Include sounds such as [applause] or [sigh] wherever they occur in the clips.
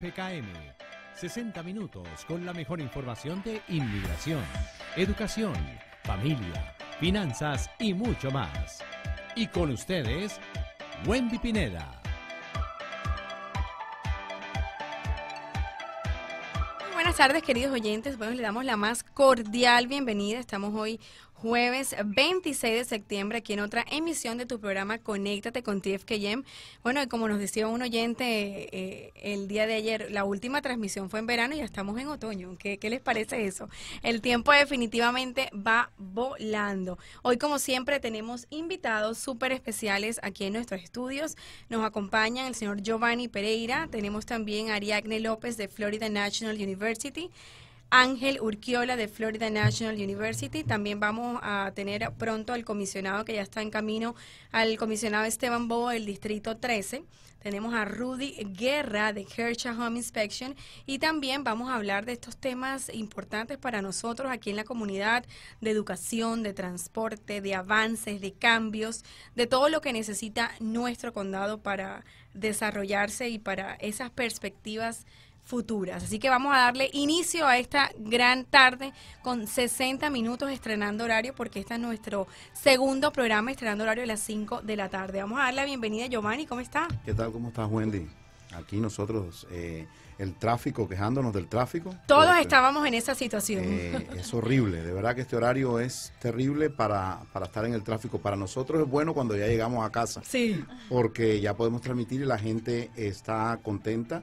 PKM. 60 minutos con la mejor información de inmigración, educación, familia, finanzas y mucho más. Y con ustedes, Wendy Pineda. Buenas tardes, queridos oyentes. Bueno, le damos la más cordial bienvenida. Estamos hoy jueves 26 de septiembre aquí en otra emisión de tu programa Conéctate con TFKM. Bueno, y como nos decía un oyente eh, el día de ayer, la última transmisión fue en verano y ya estamos en otoño. ¿Qué, ¿Qué, les parece eso? El tiempo definitivamente va volando. Hoy, como siempre, tenemos invitados súper especiales aquí en nuestros estudios. Nos acompañan el señor Giovanni Pereira, tenemos también a Ariadne López de Florida National University. Ángel Urquiola de Florida National University. También vamos a tener pronto al comisionado que ya está en camino, al comisionado Esteban Bobo del Distrito 13. Tenemos a Rudy Guerra de Hersha Home Inspection y también vamos a hablar de estos temas importantes para nosotros aquí en la comunidad de educación, de transporte, de avances, de cambios, de todo lo que necesita nuestro condado para desarrollarse y para esas perspectivas futuras. Así que vamos a darle inicio a esta gran tarde con 60 minutos estrenando horario, porque este es nuestro segundo programa estrenando horario a las 5 de la tarde. Vamos a darle la bienvenida a Giovanni, ¿cómo está? ¿Qué tal? ¿Cómo estás, Wendy? Aquí nosotros, eh, el tráfico, quejándonos del tráfico. Todos estábamos en esa situación. Eh, es horrible, de verdad que este horario es terrible para, para estar en el tráfico. Para nosotros es bueno cuando ya llegamos a casa. Sí. Porque ya podemos transmitir y la gente está contenta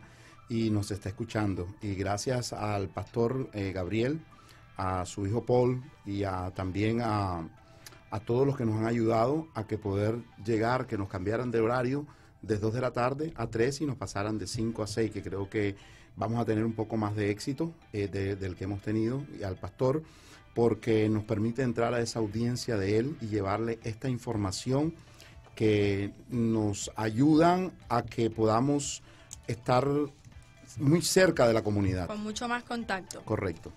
y nos está escuchando. Y gracias al pastor eh, Gabriel, a su hijo Paul y a, también a, a, todos los que nos han ayudado a que poder llegar, que nos cambiaran de horario de 2 de la tarde a 3 y nos pasaran de 5 a 6, que creo que vamos a tener un poco más de éxito eh, del que hemos tenido y al pastor porque nos permite entrar a esa audiencia de él y llevarle esta información que nos ayudan a que podamos estar muy cerca de la comunidad. Con mucho más contacto. Correcto.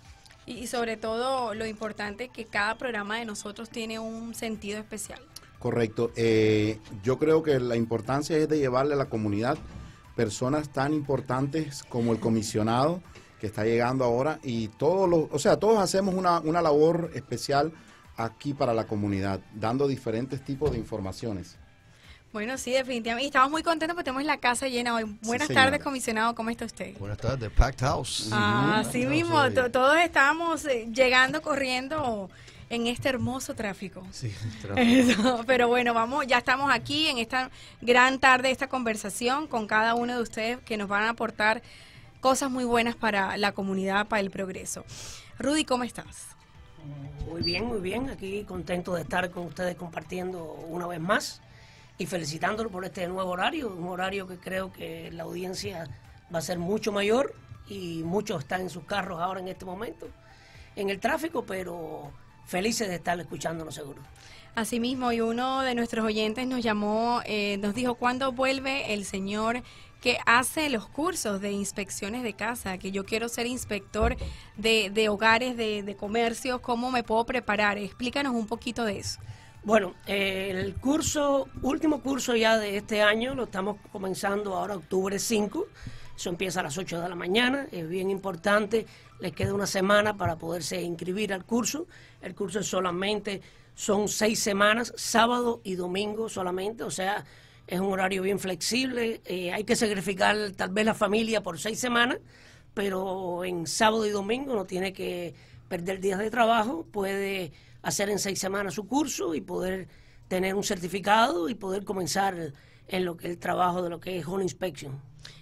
Y, sobre todo lo importante es que cada programa de nosotros tiene un sentido especial. Correcto. Eh, yo creo que la importancia es de llevarle a la comunidad personas tan importantes como el comisionado que está llegando ahora y todos los, o sea, todos hacemos una, una labor especial aquí para la comunidad, dando diferentes tipos de informaciones. Bueno, sí, definitivamente. Y estamos muy contentos porque tenemos la casa llena hoy. Buenas tardes, comisionado. ¿Cómo está usted? Buenas tardes, Packed House. Ah, así mismo. todos estamos eh, llegando, corriendo en este hermoso tráfico. Sí, [laughs] tráfico. Pero bueno, vamos, ya estamos aquí en esta gran tarde, esta conversación con cada uno de ustedes que nos van a aportar cosas muy buenas para la comunidad, para el progreso. Rudy, ¿cómo estás? Muy bien, muy bien. Aquí contento de estar con ustedes compartiendo una vez más y felicitándolo por este nuevo horario, un horario que creo que la audiencia va a ser mucho mayor y muchos están en sus carros ahora en este momento, en el tráfico, pero felices de estar escuchándonos seguro. Asimismo, y uno de nuestros oyentes nos llamó, eh, nos dijo, ¿cuándo vuelve el señor que hace los cursos de inspecciones de casa? Que yo quiero ser inspector de, de hogares, de, de comercios, ¿cómo me puedo preparar? Explícanos un poquito de eso. Bueno, el curso, último curso ya de este año, lo estamos comenzando ahora octubre 5. Eso empieza a las 8 de la mañana, es bien importante, les queda una semana para poderse inscribir al curso. El curso solamente son seis semanas, sábado y domingo solamente, o sea, es un horario bien flexible, eh, hay que sacrificar tal vez la familia por seis semanas, pero en sábado y domingo no tiene que perder días de trabajo, puede hacer en seis semanas su curso y poder tener un certificado y poder comenzar en lo que es el trabajo de lo que es Home Inspection.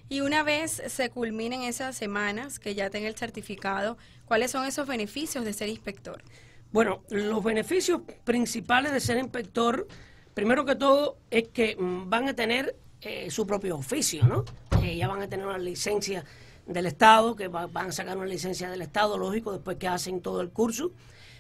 Y una vez se culminen esas semanas, que ya tenga el certificado, ¿cuáles son esos beneficios de ser inspector? Bueno, los beneficios principales de ser inspector, primero que todo, es que mm, van a tener eh, su propio oficio, ¿no? Eh, ya van a tener una licencia del Estado, que van a sacar una licencia del Estado, lógico, después que hacen todo el curso.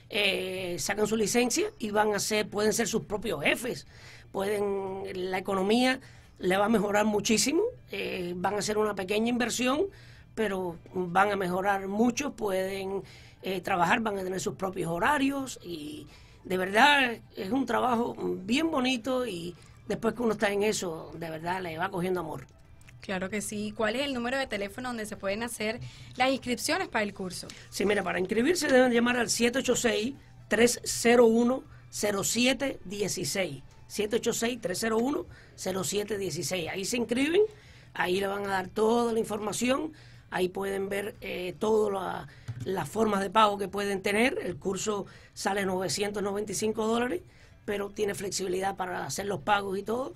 Eh, sacan su licencia y van a ser, pueden ser sus propios jefes, pueden, la economía le va a mejorar muchísimo, eh, van a hacer una pequeña inversión, pero van a mejorar mucho, pueden eh, trabajar, van a tener sus propios horarios y de verdad es un trabajo bien bonito y después que uno está en eso, de verdad le va cogiendo amor. Claro que sí. ¿Cuál es el número de teléfono donde se pueden hacer las inscripciones para el curso? Sí, mira, para inscribirse deben llamar al 786-301-0716. 786-301-0716. Ahí se inscriben, ahí le van a dar toda la información, ahí pueden ver eh, todas las formas de pago que pueden tener. El curso sale 995 dólares, pero tiene flexibilidad para hacer los pagos y todo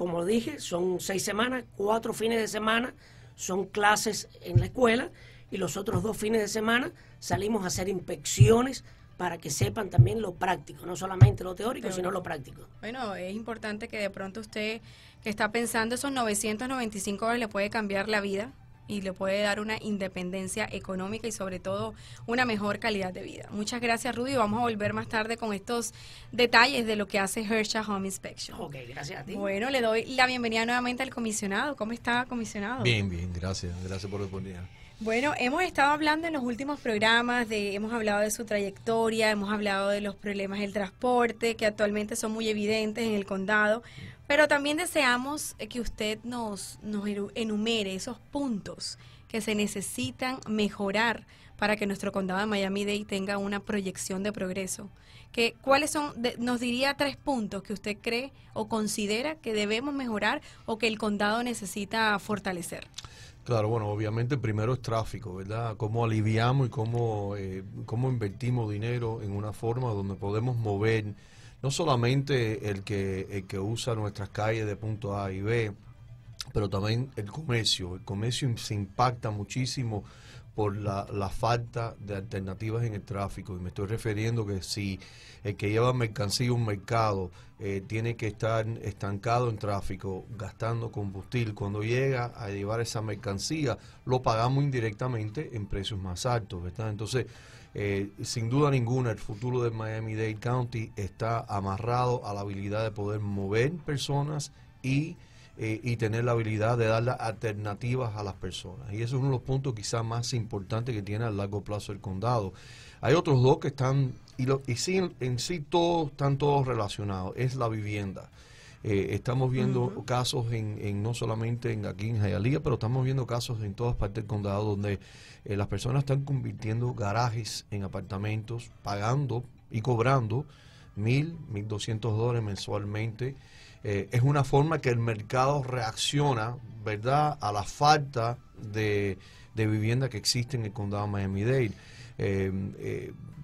como dije, son seis semanas, cuatro fines de semana son clases en la escuela y los otros dos fines de semana salimos a hacer inspecciones para que sepan también lo práctico, no solamente lo teórico, sino lo práctico. Bueno, es importante que de pronto usted que está pensando esos 995 horas le puede cambiar la vida y le puede dar una independencia económica y sobre todo una mejor calidad de vida. Muchas gracias Rudy, vamos a volver más tarde con estos detalles de lo que hace Hersha Home Inspection. Ok, gracias a ti. Bueno, le doy la bienvenida nuevamente al comisionado. ¿Cómo está, comisionado? Bien, bien, gracias. Gracias por responder Bueno, hemos estado hablando en los últimos programas, hemos hablado de su trayectoria, hemos hablado de los problemas del transporte que actualmente son muy evidentes en el condado, pero también deseamos eh, que usted nos, nos enumere esos puntos que se necesitan mejorar para que nuestro condado de Miami-Dade tenga una proyección de progreso. Que, ¿Cuáles son, nos diría tres puntos que usted cree o considera que debemos mejorar o que el condado necesita fortalecer? Claro, bueno, obviamente primero es tráfico, ¿verdad? Cómo aliviamos y cómo, eh, cómo invertimos dinero en una forma donde podemos mover no solamente el que, el que usa nuestras calles de punto A y B, pero también el comercio. El comercio se impacta muchísimo por la, la, falta de alternativas en el tráfico. Y me estoy refiriendo que si el que lleva mercancía a un mercado eh, tiene que estar estancado en tráfico, gastando combustible, cuando llega a llevar esa mercancía, lo pagamos indirectamente en precios más altos. ¿verdad? Entonces, eh, sin duda ninguna, el futuro de Miami-Dade County está amarrado a la habilidad de poder mover personas y, eh, y tener la habilidad de dar alternativas a las personas. Y eso es uno de los puntos quizás más importantes que tiene a largo plazo el condado. Hay otros dos que están, y, en sí todos están todos relacionados, es la vivienda. Eh, estamos viendo casos en, no solamente en, aquí en Jayalía, pero estamos viendo casos en todas partes del condado donde eh, las personas están convirtiendo garajes en apartamentos, pagando y cobrando mil, mil doscientos dólares mensualmente. Eh, es una forma que el mercado reacciona, ¿verdad?, a la falta de, vivienda que existe en el condado Miami-Dade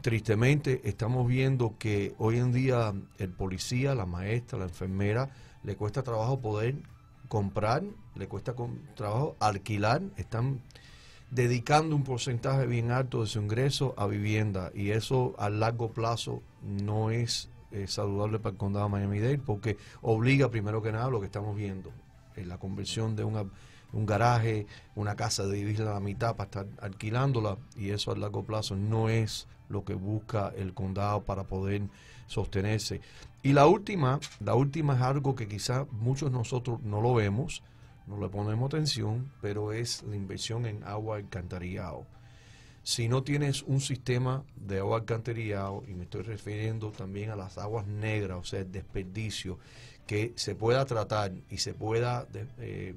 tristemente estamos viendo que hoy en día el policía, la maestra, la enfermera, le cuesta trabajo poder comprar, le cuesta trabajo alquilar, están dedicando un porcentaje bien alto de su ingreso a vivienda y eso a largo plazo no es eh, saludable para el condado de Miami-Dade porque obliga primero que nada lo que estamos viendo, eh, la conversión de un garaje, una casa de dividirla a la mitad para estar alquilándola y eso a largo plazo no es lo que busca el condado para poder sostenerse. Y la última, la última es algo que quizás muchos nosotros no lo vemos, no le ponemos atención, pero es la inversión en agua alcantarillado. Si no tienes un sistema de agua alcantarillado, y me estoy refiriendo también a las aguas negras, o sea, el desperdicio, que se pueda tratar y se pueda eh,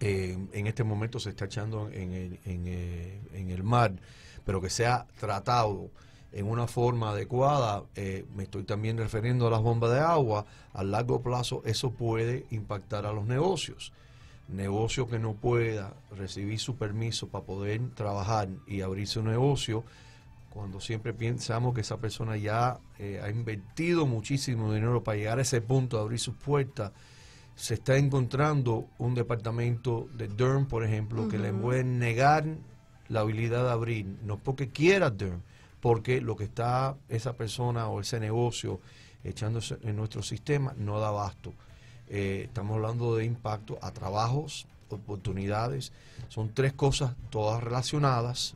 eh, en este momento se está echando en el mar pero que sea tratado en una forma adecuada, eh, me estoy también refiriendo a las bombas de agua, a largo plazo eso puede impactar a los negocios. Negocio que no pueda recibir su permiso para poder trabajar y abrir su negocio, cuando siempre pensamos que esa persona ya eh, ha invertido muchísimo dinero para llegar a ese punto de abrir sus puertas, se está encontrando un departamento de DERM, por ejemplo, que le pueden negar la habilidad de abrir, no porque quiera porque lo que está esa persona o ese negocio echándose en nuestro sistema no da abasto. Eh, estamos hablando de impacto a trabajos, oportunidades, son tres cosas todas relacionadas,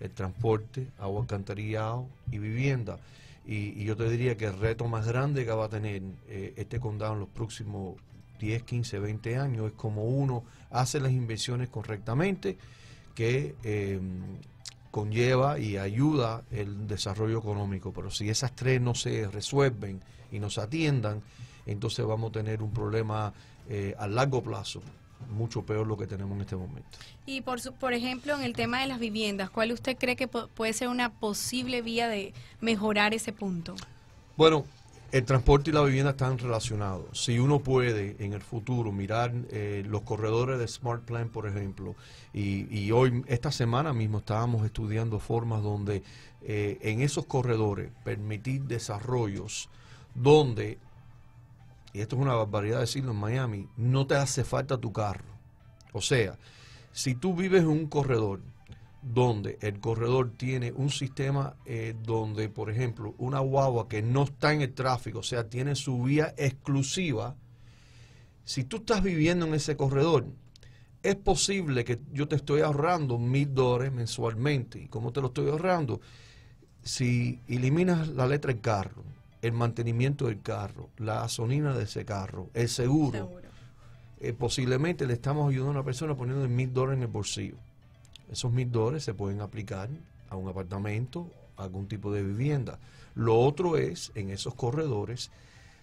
el transporte, agua alcantarillado y vivienda. Y, yo te diría que el reto más grande que va a tener eh, este condado en los próximos 10, 15, 20 años es como uno hace las inversiones correctamente que eh, conlleva y ayuda el desarrollo económico. Pero si esas tres no se resuelven y no se atiendan, entonces vamos a tener un problema eh, a largo plazo mucho peor lo que tenemos en este momento. Y por, su, por ejemplo, en el tema de las viviendas, ¿cuál usted cree que puede ser una posible vía de mejorar ese punto? Bueno, el transporte y la vivienda están relacionados. Si uno puede en el futuro mirar eh, los corredores de Smart Plan, por ejemplo, y, hoy, esta semana mismo, estábamos estudiando formas donde eh, en esos corredores permitir desarrollos donde, y esto es una barbaridad decirlo en Miami, no te hace falta tu carro. O sea, si tú vives en un corredor donde el corredor tiene un sistema eh, donde, por ejemplo, una guagua que no está en el tráfico, o sea, tiene su vía exclusiva, si tú estás viviendo en ese corredor, es posible que yo te estoy ahorrando mil dólares mensualmente. ¿Y cómo te lo estoy ahorrando? Si eliminas la letra del carro, el mantenimiento del carro, la gasolina de ese carro, el seguro, eh, posiblemente le estamos ayudando a una persona poniendo mil dólares en el bolsillo. Esos mil dólares se pueden aplicar a un apartamento, a algún tipo de vivienda. Lo otro es, en esos corredores,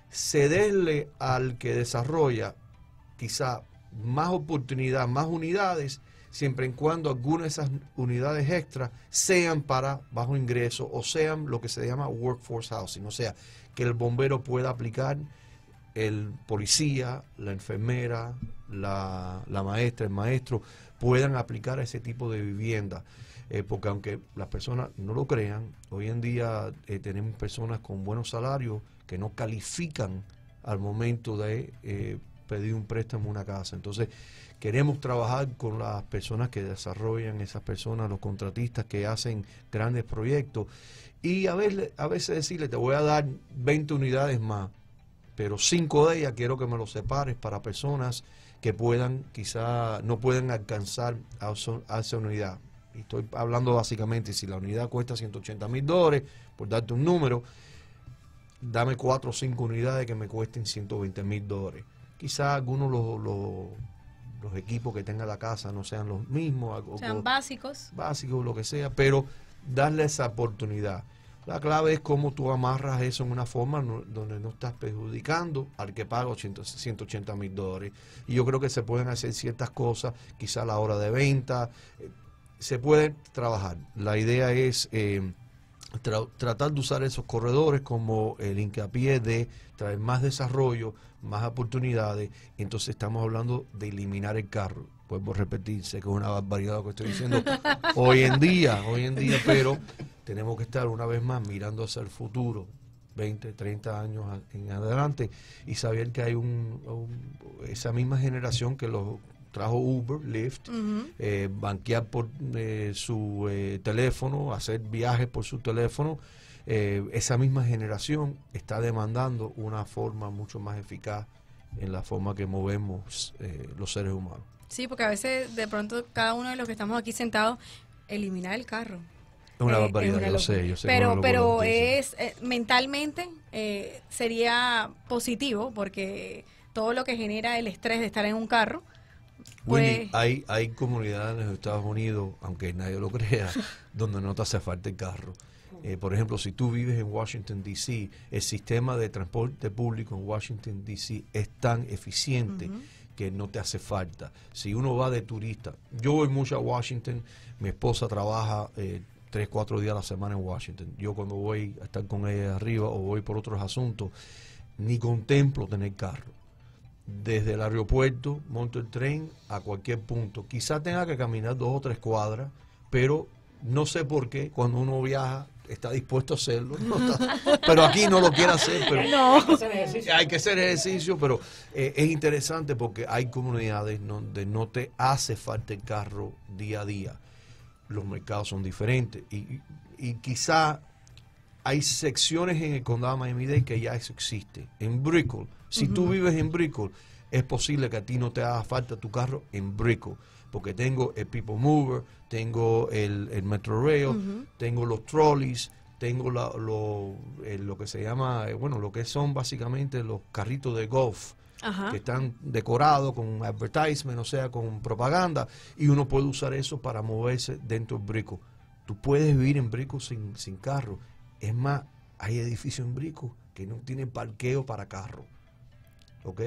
cederle al que desarrolla quizá más oportunidad, más unidades, siempre y cuando algunas de esas unidades extras sean para bajo ingreso o sean lo que se llama workforce housing, o sea, que el bombero pueda aplicar, el policía, la enfermera, la, la maestra, el maestro, puedan aplicar a ese tipo de vivienda. Eh, porque aunque las personas no lo crean, hoy en día eh, tenemos personas con buenos salarios que no califican al momento de eh, pedir un préstamo a una casa. Entonces, queremos trabajar con las personas que desarrollan esas personas, los contratistas que hacen grandes proyectos y a veces, a veces decirle, te voy a dar 20 unidades más, pero 5 de ellas quiero que me los separes para personas que puedan, quizá no pueden alcanzar a, esa unidad. estoy hablando básicamente, si la unidad cuesta 180 mil dólares, por darte un número, dame cuatro o cinco unidades que me cuesten 120 mil dólares. Quizás algunos los, los, equipos que tenga la casa no sean los mismos. sean básicos. Básicos, lo que sea, pero darle esa oportunidad. La clave es cómo tú amarras eso en una forma donde no estás perjudicando al que paga 180 mil dólares. Y yo creo que se pueden hacer ciertas cosas, quizá la hora de venta, eh, se puede trabajar. La idea es eh, tratar de usar esos corredores como el hincapié de traer más desarrollo, más oportunidades. Entonces estamos hablando de eliminar el carro vuelvo a repetir, sé que es una barbaridad lo que estoy diciendo hoy en día, hoy en día, pero tenemos que estar una vez más mirando hacia el futuro, 20, 30 años en adelante, y saber que hay un, esa misma generación que los trajo Uber, Lyft, eh, banquear por eh, su eh, teléfono, hacer viajes por su teléfono, esa misma generación está demandando una forma mucho más eficaz en la forma que movemos los seres humanos. Sí, porque a veces de pronto cada uno de los que estamos aquí sentados elimina el carro. Es una eh, barbaridad, sé, yo sé. Pero, pero es eh, mentalmente eh, sería positivo porque todo lo que genera el estrés de estar en un carro. Pues... hay, hay comunidades en los Estados Unidos, aunque nadie lo [laughs] crea, donde no te hace falta el carro. por ejemplo, si tú vives en Washington, D.C., el sistema de transporte público en Washington, D.C. es tan eficiente que no te hace falta. Si uno va de turista, yo voy mucho a Washington, mi esposa trabaja eh, tres, cuatro días a la semana en Washington. Yo cuando voy a estar con ella arriba o voy por otros asuntos, ni contemplo tener carro. Desde el aeropuerto monto el tren a cualquier punto. Quizá tenga que caminar dos o tres cuadras, pero no sé por qué cuando uno viaja está dispuesto a hacerlo, [laughs] pero aquí no lo quiere hacer. Pero hay, que hacer ejercicio. pero eh, es interesante porque hay comunidades donde no te hace falta el carro día a día. Los mercados son diferentes y, y quizá hay secciones en el condado de Miami-Dade que ya eso existe. En Brickell, si tú vives en Brickell, es posible que a ti no te haga falta tu carro en Brickell porque tengo el People Mover, tengo el, el Metro tengo los trolleys, tengo lo, que se llama, eh, bueno, lo que son básicamente los carritos de golf. que están decorados con advertisement, o sea, con propaganda, y uno puede usar eso para moverse dentro del brico. Tú puedes vivir en brico sin, sin carro. Es más, hay edificios en brico que no tienen parqueo para carro. ¿Ok?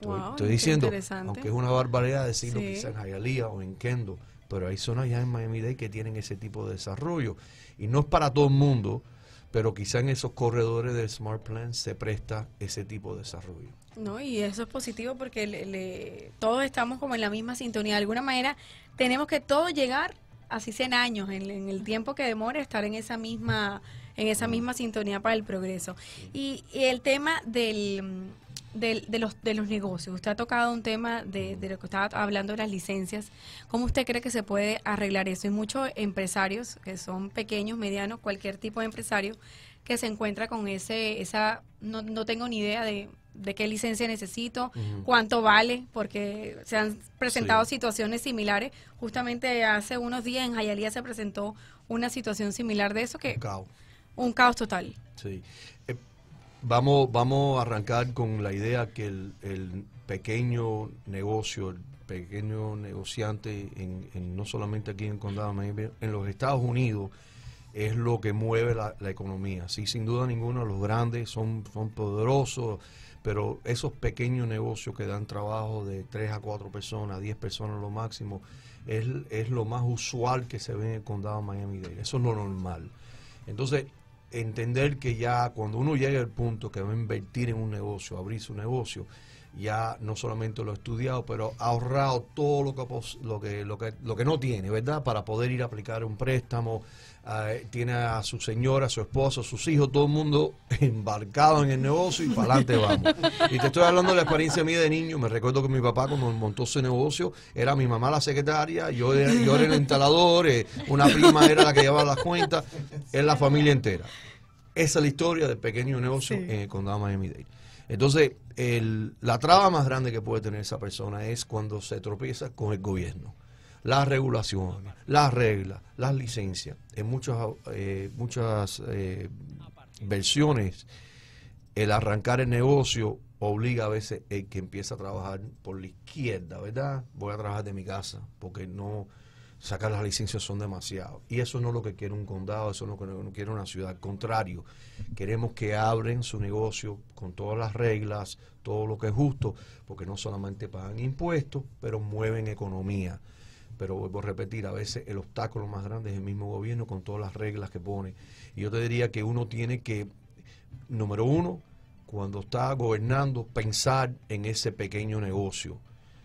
Estoy, diciendo, aunque es una barbaridad decirlo quizás en Hialeah o en Kendo, pero hay zonas ya en Miami-Dade que tienen ese tipo de desarrollo. Y no es para todo el mundo, pero quizá en esos corredores de Smart Plan se presta ese tipo de desarrollo. No, y eso es positivo porque todos estamos como en la misma sintonía. De alguna manera tenemos que todos llegar, así 100 años, en, el tiempo que demore, estar en esa misma en esa misma sintonía para el progreso. y el tema del, de, los, de los negocios, usted ha tocado un tema de, de, lo que estaba hablando de las licencias. ¿Cómo usted cree que se puede arreglar eso? Hay muchos empresarios que son pequeños, medianos, cualquier tipo de empresario que se encuentra con ese, esa, no, no tengo ni idea de, de qué licencia necesito, cuánto vale, porque se han presentado situaciones similares. Justamente hace unos días en Jayalía se presentó una situación similar de eso que... Un caos. Un caos total. Sí. Vamos, vamos a arrancar con la idea que el, pequeño negocio, el pequeño negociante, en, no solamente aquí en el condado, en los Estados Unidos, es lo que mueve la, economía. Sí, sin duda ninguna, los grandes son, son poderosos, pero esos pequeños negocios que dan trabajo de 3 a 4 personas, 10 personas lo máximo, es, es lo más usual que se ve en el condado de Miami-Dade. Eso es lo normal. Entonces, entender que ya cuando uno llega al punto que va a invertir en un negocio, abrir su negocio, ya no solamente lo ha estudiado, pero ha ahorrado todo lo que, lo que, lo que, lo que no tiene, ¿verdad? Para poder ir a aplicar un préstamo, tiene a su señora, a su esposo, a sus hijos, todo el mundo [laughs] embarcado en el negocio y para adelante [laughs] vamos. y te estoy hablando de la experiencia mía de niño. Me recuerdo que mi papá, cuando montó ese negocio, era mi mamá la secretaria, yo era, yo era el instalador, eh, una prima era la que llevaba las cuentas, es la familia entera. Esa es la historia del pequeño negocio en el condado Miami-Dade. Entonces, la traba más grande que puede tener esa persona es cuando se tropieza con el gobierno las regulaciones, las reglas, las licencias. En eh, muchas, muchas eh, versiones, el arrancar el negocio obliga a veces el que empieza a trabajar por la izquierda, ¿verdad? Voy a trabajar de mi casa porque no sacar las licencias son demasiado. Y eso no es lo que quiere un condado, eso no es lo que no quiere una ciudad. Al contrario, queremos que abren su negocio con todas las reglas, todo lo que es justo, porque no solamente pagan impuestos, pero mueven economía pero vuelvo a repetir, a veces el obstáculo más grande es el mismo gobierno con todas las reglas que pone. Y yo te diría que uno tiene que, número uno, cuando está gobernando, pensar en ese pequeño negocio.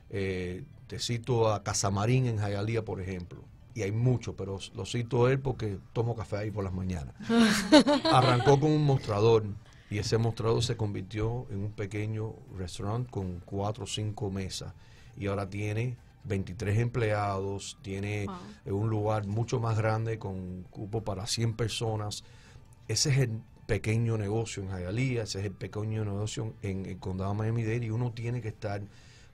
Eh, te cito a Casamarín en Jayalía, por ejemplo. Y hay mucho, pero lo cito él porque tomo café ahí por las mañanas. [laughs] Arrancó con un mostrador y ese mostrador se convirtió en un pequeño restaurante con cuatro o cinco mesas. Y ahora tiene 23 empleados, tiene un lugar mucho más grande con cupo para 100 personas. Ese es el pequeño negocio en Hialeah, ese es el pequeño negocio en el condado de Miami-Dade y uno tiene que estar,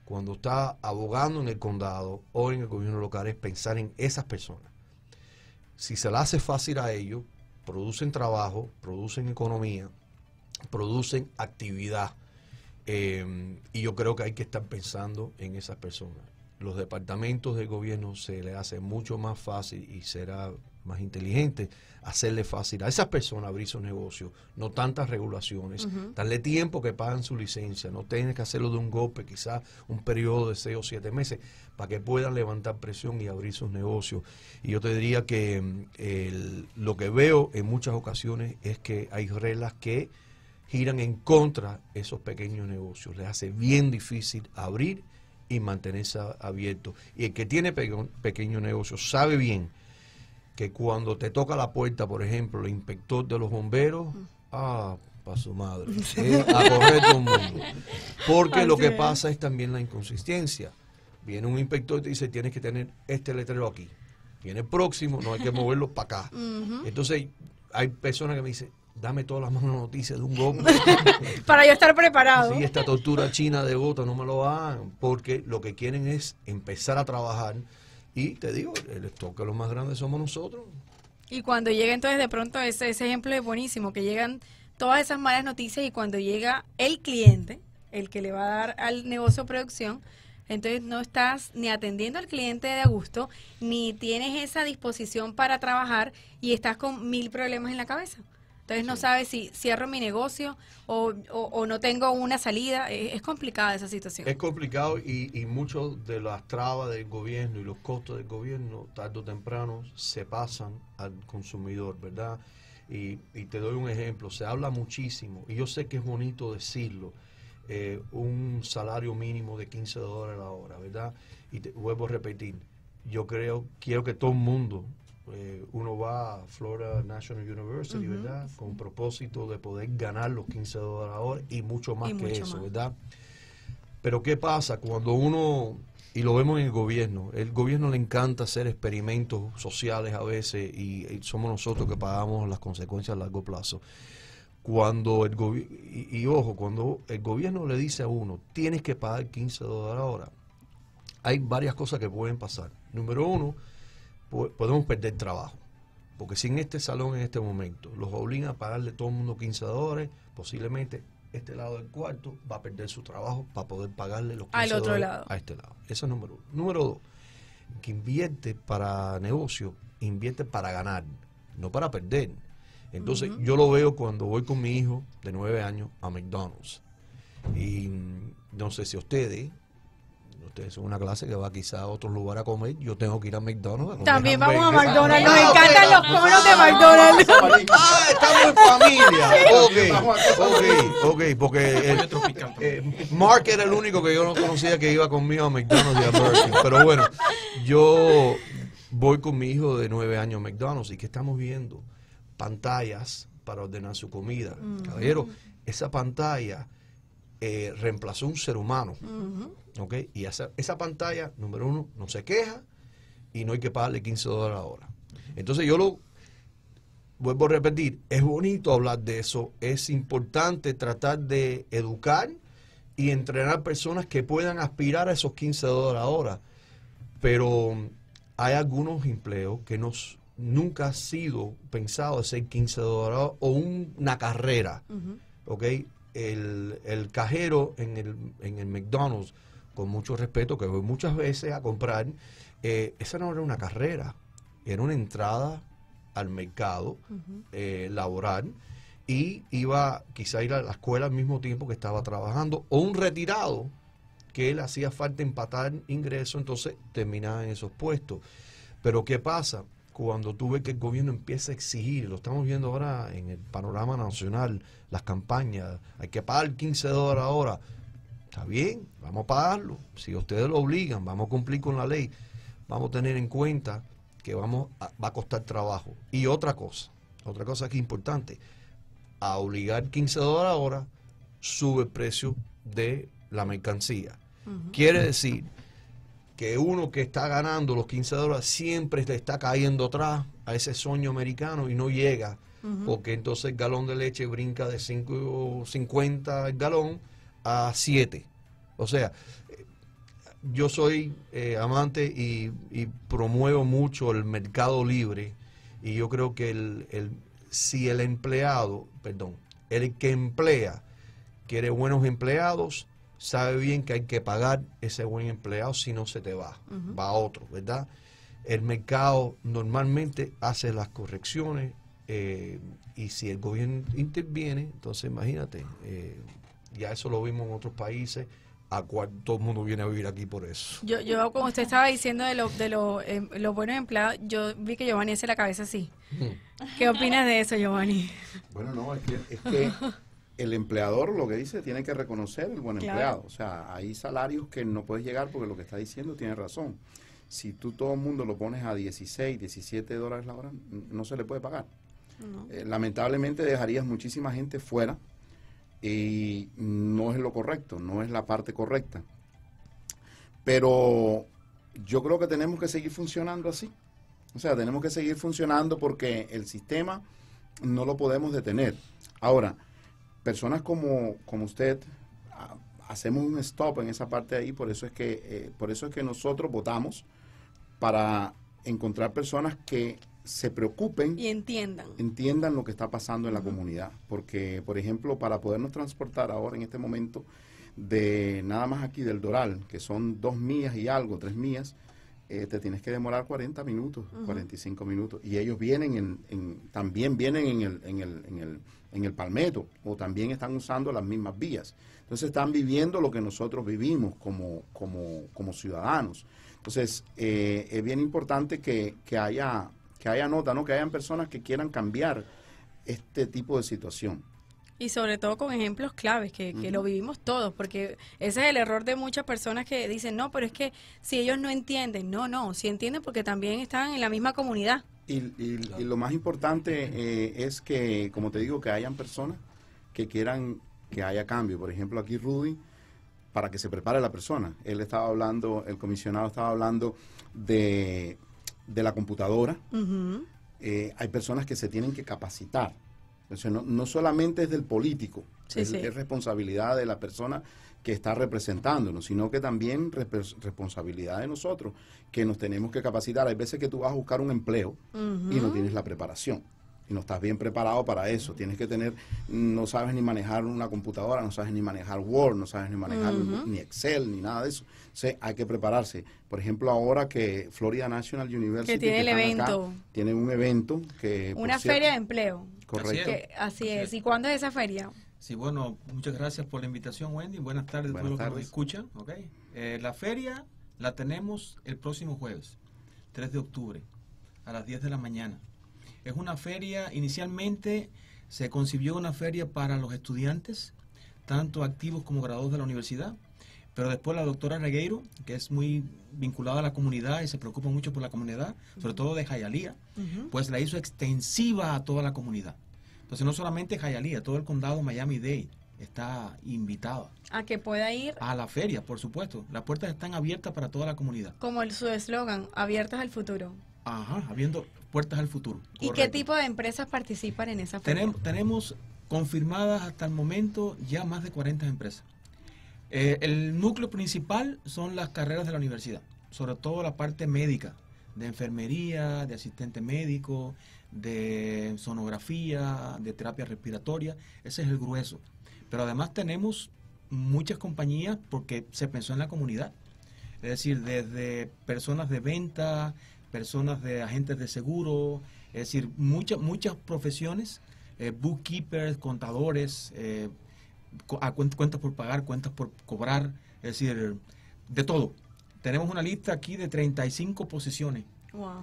cuando está abogando en el condado o en el gobierno local, es pensar en esas personas. Si se le hace fácil a ellos, producen trabajo, producen economía, producen actividad. Eh, y yo creo que hay que estar pensando en esas personas los departamentos del gobierno se le hace mucho más fácil y será más inteligente hacerle fácil a esas personas abrir sus negocios, no tantas regulaciones, darle tiempo que pagan su licencia, no tengan que hacerlo de un golpe, quizás un periodo de seis o siete meses, para que puedan levantar presión y abrir sus negocios. Y yo te diría que mm, lo que veo en muchas ocasiones es que hay reglas que giran en contra esos pequeños negocios, les hace bien difícil abrir y mantenerse abierto. Y el que tiene pequeño, negocio sabe bien que cuando te toca la puerta, por ejemplo, el inspector de los bomberos, mm. ah, para su madre, [laughs] a correr todo el mundo. Porque lo que pasa es también la inconsistencia. Viene un inspector y te dice, tienes que tener este letrero aquí. Viene próximo, no hay que moverlo para acá. [laughs] Entonces, hay personas que me dicen, dame todas las malas noticias de un [laughs] golpe. Para yo estar preparado. Sí, esta tortura china de gota no me lo hagan, porque lo que quieren es empezar a trabajar. Y te digo, el estoque los más grandes somos nosotros. Y cuando llega entonces de pronto ese, ese ejemplo es buenísimo, que llegan todas esas malas noticias y cuando llega el cliente, el que le va a dar al negocio producción, entonces no estás ni atendiendo al cliente de gusto, ni tienes esa disposición para trabajar y estás con mil problemas en la cabeza. Entonces no sabes si cierro mi negocio o, no tengo una salida. Es, complicada esa situación. Es complicado y, muchas de las trabas del gobierno y los costos del gobierno, tarde o temprano, se pasan al consumidor, ¿verdad? Y, te doy un ejemplo. Se habla muchísimo y yo sé que es bonito decirlo. Eh, un salario mínimo de 15 dólares la hora, ¿verdad? Y te, vuelvo a repetir, yo creo, quiero que todo el mundo eh, uno va a Florida National University, ¿verdad? Con propósito de poder ganar los 15 dólares ahora y mucho más que eso, ¿verdad? Pero ¿qué pasa cuando uno, y lo vemos en el gobierno, el gobierno le encanta hacer experimentos sociales a veces y, somos nosotros que pagamos las consecuencias a largo plazo. Cuando el gobierno, y, ojo, cuando el gobierno le dice a uno, tienes que pagar 15 dólares ahora, hay varias cosas que pueden pasar. Número uno, podemos perder trabajo. Porque si en este salón, en este momento, los obligan a pagarle todo el mundo 15 dólares, posiblemente este lado del cuarto va a perder su trabajo para poder pagarle los 15 Al otro lado. a este lado. Eso es número uno. Número dos, que invierte para negocio, invierte para ganar, no para perder. Entonces, yo lo veo cuando voy con mi hijo de nueve años a McDonald's. Y mm, no sé si ustedes este, es una clase que va quizá a otro lugar a comer. Yo tengo que ir a McDonald's. A comer También vamos a McDonald's. Nos encantan los conos de McDonald's. Ah, estamos en familia. Ok, ok, Porque eh, eh, Mark era el único que yo no conocía que iba conmigo a McDonald's y a Burger Pero bueno, yo voy con mi hijo de nueve años a McDonald's y que estamos viendo pantallas para ordenar su comida. Caballero, esa pantalla eh, reemplazó un ser humano. Y esa, esa pantalla, número uno, no se queja y no hay que pagarle 15 dólares a la hora. Entonces yo lo vuelvo a repetir, es bonito hablar de eso, es importante tratar de educar y entrenar personas que puedan aspirar a esos 15 dólares a la hora, pero hay algunos empleos que nos nunca ha sido pensado ser 15 dólares o una carrera, El, el, cajero en el, en el McDonald's con mucho respeto, que voy muchas veces a comprar, eh, esa no era una carrera, era una entrada al mercado eh, laboral y iba quizá a ir a la escuela al mismo tiempo que estaba trabajando, o un retirado que le hacía falta empatar ingreso, entonces terminaba en esos puestos. Pero ¿qué pasa? Cuando tú ves que el gobierno empieza a exigir, lo estamos viendo ahora en el panorama nacional, las campañas, hay que pagar 15 dólares ahora, Está bien, vamos a pagarlo. Si ustedes lo obligan, vamos a cumplir con la ley. Vamos a tener en cuenta que vamos va a costar trabajo. Y otra cosa, otra cosa que es importante, a obligar 15 dólares ahora sube el precio de la mercancía. Quiere decir que uno que está ganando los 15 dólares siempre le está cayendo atrás a ese sueño americano y no llega, porque entonces el galón de leche brinca de 5.50 el galón a 7. O sea, yo soy eh, amante y, promuevo mucho el mercado libre y yo creo que el, el, si el empleado, perdón, el que emplea quiere buenos empleados, sabe bien que hay que pagar ese buen empleado si no se te va, va a otro, ¿verdad? El mercado normalmente hace las correcciones eh, y si el gobierno interviene, entonces imagínate. Eh, ya eso lo vimos en otros países a cual todo el mundo viene a vivir aquí por eso. Yo, yo como usted estaba diciendo de los de eh, los buenos empleados, yo vi que Giovanni hace la cabeza así. Hmm. ¿Qué opinas de eso, Giovanni? Bueno, no, es que, es que el empleador lo que dice tiene que reconocer el buen empleado. O sea, hay salarios que no puedes llegar porque lo que está diciendo tiene razón. Si tú todo el mundo lo pones a 16, 17 dólares la hora, no se le puede pagar. Eh, lamentablemente dejarías muchísima gente fuera y no es lo correcto, no es la parte correcta. Pero yo creo que tenemos que seguir funcionando así. O sea, tenemos que seguir funcionando porque el sistema no lo podemos detener. Ahora, personas como, como usted ah, hacemos un stop en esa parte ahí, por eso es que, eh, por eso es que nosotros votamos para encontrar personas que se preocupen y entiendan. Entiendan lo que está pasando en la comunidad. Porque, por ejemplo, para podernos transportar ahora en este momento de nada más aquí del Doral, que son dos millas y algo, tres millas, eh, te tienes que demorar 40 minutos, 45 minutos. Y ellos vienen, en, también vienen en el, en, el, en, el, en o también están usando las mismas vías. Entonces están viviendo lo que nosotros vivimos como, ciudadanos. Entonces eh, es bien importante que, que haya que haya nota, ¿no? que hayan personas que quieran cambiar este tipo de situación. Y sobre todo con ejemplos claves, que, lo vivimos todos, porque ese es el error de muchas personas que dicen, no, pero es que si ellos no entienden, no, no, si entienden porque también están en la misma comunidad. Y, lo más importante eh, es que, como te digo, que hayan personas que quieran que haya cambio. Por ejemplo, aquí Rudy, para que se prepare la persona, él estaba hablando, el comisionado estaba hablando de de la computadora. Eh, hay personas que se tienen que capacitar. no, solamente es del político, es, responsabilidad de la persona que está representándonos, sino que también responsabilidad de nosotros, que nos tenemos que capacitar. Hay veces que tú vas a buscar un empleo y no tienes la preparación y no estás bien preparado para eso. Tienes que tener, no sabes ni manejar una computadora, no sabes ni manejar Word, no sabes ni manejar ni Excel, ni nada de eso. se hay que prepararse. Por ejemplo, ahora que Florida National University tiene evento, tiene un evento que una feria de empleo. Correcto. Así es. ¿Y cuándo es esa feria? Sí, bueno, muchas gracias por la invitación, Wendy. Buenas tardes a todos los que nos escuchan. Okay. Eh, la feria la tenemos el próximo jueves, 3 de octubre, a las 10 de la mañana. Es una feria, inicialmente se concibió una feria para los estudiantes, tanto activos como graduados de la universidad, pero después la doctora Regueiro, que es muy vinculada a la comunidad y se preocupa mucho por la comunidad, sobre todo de Jayalía, pues la hizo extensiva a toda la comunidad. Entonces no solamente Jayalía, todo el condado Miami-Dade está invitado. A que pueda ir. A la feria, por supuesto. Las puertas están abiertas para toda la comunidad. Como el, su eslogan, abiertas al futuro. Ajá, habiendo Puertas al Futuro. ¿Y qué tipo de empresas participan en esa Tenemos, tenemos confirmadas hasta el momento ya más de 40 empresas. Eh, el núcleo principal son las carreras de la universidad, sobre todo la parte médica, de enfermería, de asistente médico, de sonografía, de terapia respiratoria, ese es el grueso. Pero además tenemos muchas compañías porque se pensó en la comunidad. Es decir, desde personas de venta, personas de agentes de seguro, es decir, muchas muchas profesiones, eh, bookkeepers, contadores, eh, cuentas por pagar, cuentas por cobrar, es decir, de todo. Tenemos una lista aquí de 35 posiciones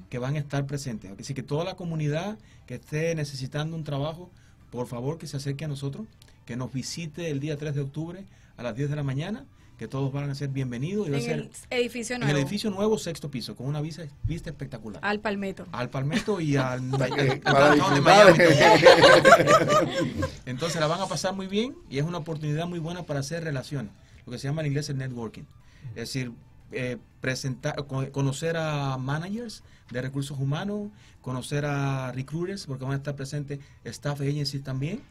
que van a estar presentes. Así que toda la comunidad que esté necesitando un trabajo, por favor que se acerque a nosotros, que nos visite el día 3 de octubre a las 10 de la mañana que todos van a ser bienvenidos. Y a ser, el edificio nuevo. edificio nuevo, sexto piso, con una vista, vista espectacular. Al palmeto. Al palmeto y al, [laughs] eh, [laughs] Entonces la van a pasar muy bien y es una oportunidad muy buena para hacer relaciones, lo que se llama en inglés el networking. Es decir, eh, presentar, conocer a managers de recursos humanos, conocer a recruiters, porque van a estar presentes staff agencies también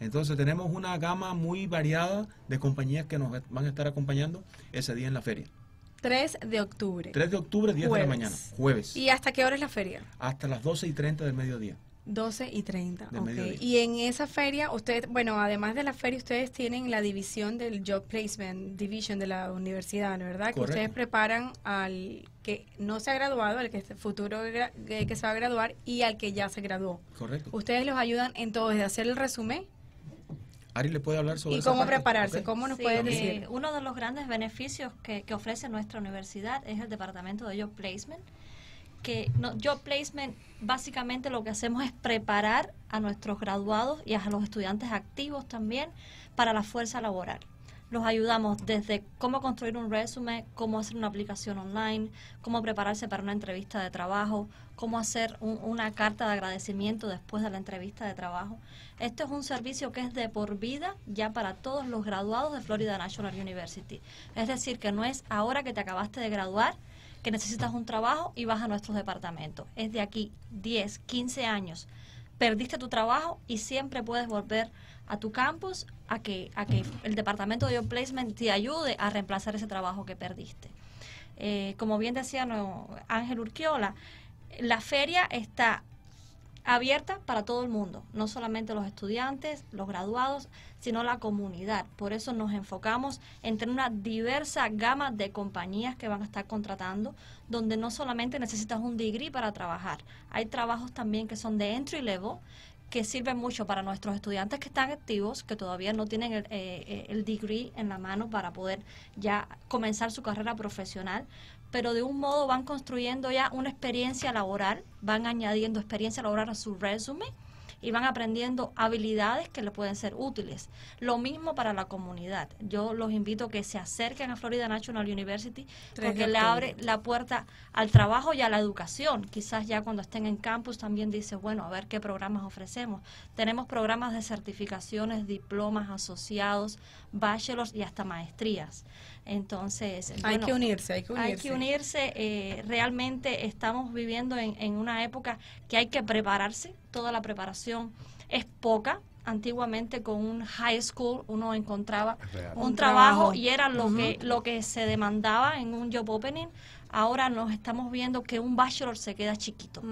entonces tenemos una gama muy variada de compañías que nos van a estar acompañando ese día en la feria. 3 de octubre. 3 de octubre, 10 de la mañana, jueves. ¿Y hasta qué hora es la feria? Hasta las 12 y 30 del mediodía. 12 y 30, Y en esa feria, usted, bueno, además de la feria, ustedes tienen la división del Job Placement Division de la universidad, ¿verdad? Que ustedes preparan al que no se ha graduado, al que futuro eh, que se va a graduar y al que ya se graduó. Correcto. Ustedes los ayudan en todo, desde hacer el resumen ¿Y cómo prepararse? ¿Cómo nos puede decir? uno de los grandes beneficios que, ofrece nuestra universidad es el departamento de Job Placement, que Job Placement básicamente lo que hacemos es preparar a nuestros graduados y a los estudiantes activos también para la fuerza laboral. Los ayudamos desde cómo construir un resumen, cómo hacer una aplicación online, cómo prepararse para una entrevista de trabajo, cómo hacer una carta de agradecimiento después de la entrevista de trabajo. Esto es un servicio que es de por vida ya para todos los graduados de Florida National University. Es decir, que no es ahora que te acabaste de graduar que necesitas un trabajo y vas a nuestros departamentos. Es de aquí 10, 15 años. Perdiste tu trabajo y siempre puedes volver a a tu campus a que, a que el departamento de Job Placement te ayude a reemplazar ese trabajo que perdiste. Eh, como bien decía Ángel Urquiola, la feria está abierta para todo el mundo, no solamente los estudiantes, los graduados, sino la comunidad. Por eso nos enfocamos entre una diversa gama de compañías que van a estar contratando, donde no solamente necesitas un degree para trabajar, hay trabajos también que son de entry level, que sirve mucho para nuestros estudiantes que están activos, que todavía no tienen el, eh, eh, el degree en la mano para poder ya comenzar su carrera profesional, pero de un modo van construyendo ya una experiencia laboral, van añadiendo experiencia laboral a su resumen y van aprendiendo habilidades que le pueden ser útiles. Lo mismo para la comunidad. Yo los invito a que se acerquen a Florida National University porque le abre la puerta al trabajo y a la educación. Quizás ya cuando estén en campus también dice, bueno, a ver qué programas ofrecemos. Tenemos programas de certificaciones, diplomas asociados, bachelors y hasta maestrías. Entonces, hay que unirse, hay que unirse. Eh, realmente estamos viviendo en, una época que hay que prepararse. Toda la preparación es poca, antiguamente con un high school uno encontraba un, trabajo, y era lo que lo que se demandaba en un job opening ahora nos estamos viendo que un bachelor se queda chiquito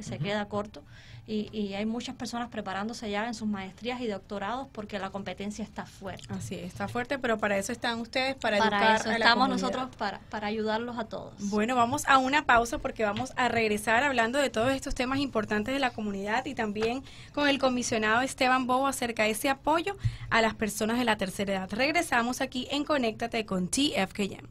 se queda corto y, hay muchas personas preparándose ya en sus maestrías y doctorados porque la competencia está fuerte. Así, está fuerte, pero para eso están ustedes, para, para educar eso estamos nosotros para, para ayudarlos a todos. Bueno, vamos a una pausa porque vamos a regresar hablando de todos estos temas importantes de la comunidad y también con el comisionado Esteban Bobo acerca de ese apoyo a las personas de la tercera edad. Regresamos aquí en Conéctate con TFKM.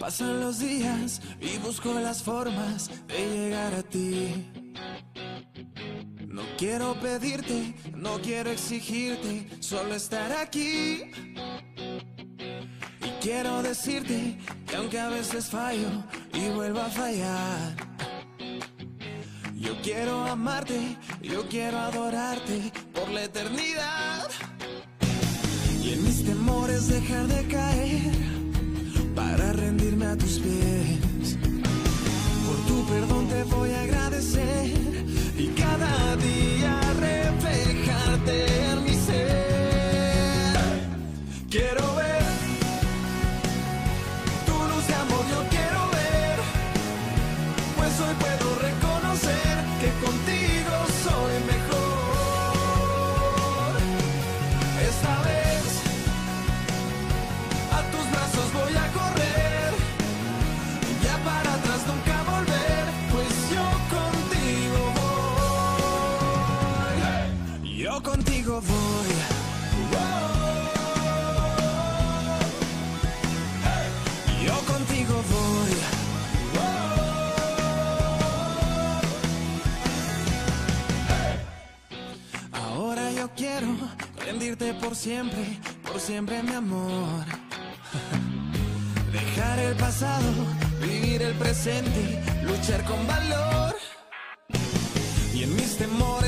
Pasan los días y busco las formas de llegar a ti. No quiero pedirte, no quiero exigirte, solo estar aquí. Y quiero decirte que aunque a veces fallo y vuelvo a fallar, yo quiero amarte, yo quiero adorarte por la eternidad. Y en mis temores dejar de caer para rendirme a tus pies. Por tu perdón te voy a agradecer por siempre, por siempre mi amor. [laughs] Dejar el pasado, vivir el presente, luchar con valor. Y en mis temores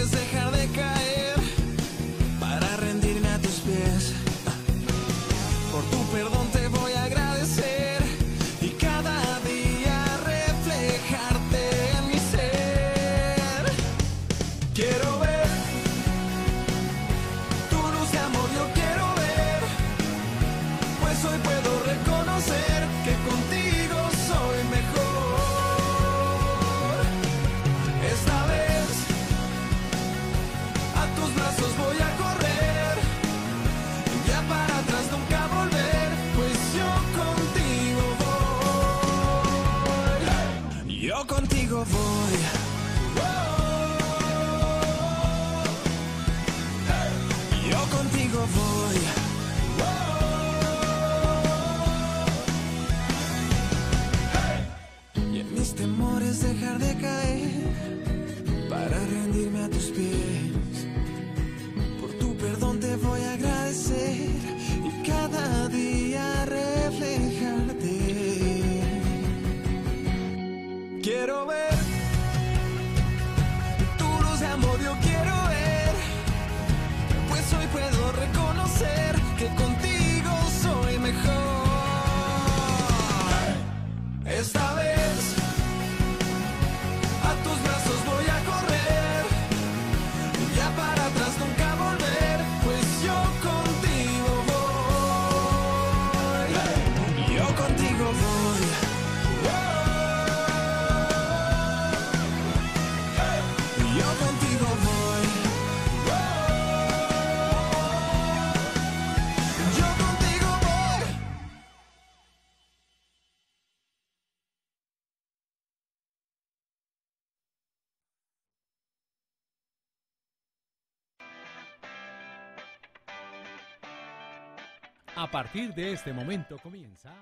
A partir de este momento comienza...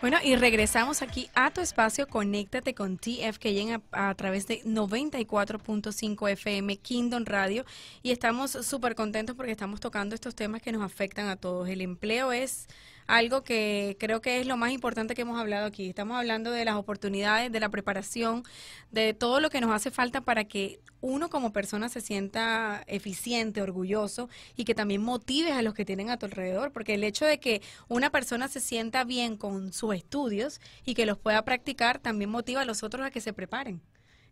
Bueno, y regresamos aquí a tu espacio, conéctate con TFK a, a través de 94.5 FM Kingdom Radio y estamos súper contentos porque estamos tocando estos temas que nos afectan a todos. El empleo es algo que creo que es lo más importante que hemos hablado aquí. Estamos hablando de las oportunidades, de la preparación, de todo lo que nos hace falta para que uno como persona se sienta eficiente, orgulloso y que también motives a los que tienen a tu alrededor, porque el hecho de que una persona se sienta bien con sus estudios y que los pueda practicar también motiva a los otros a que se preparen.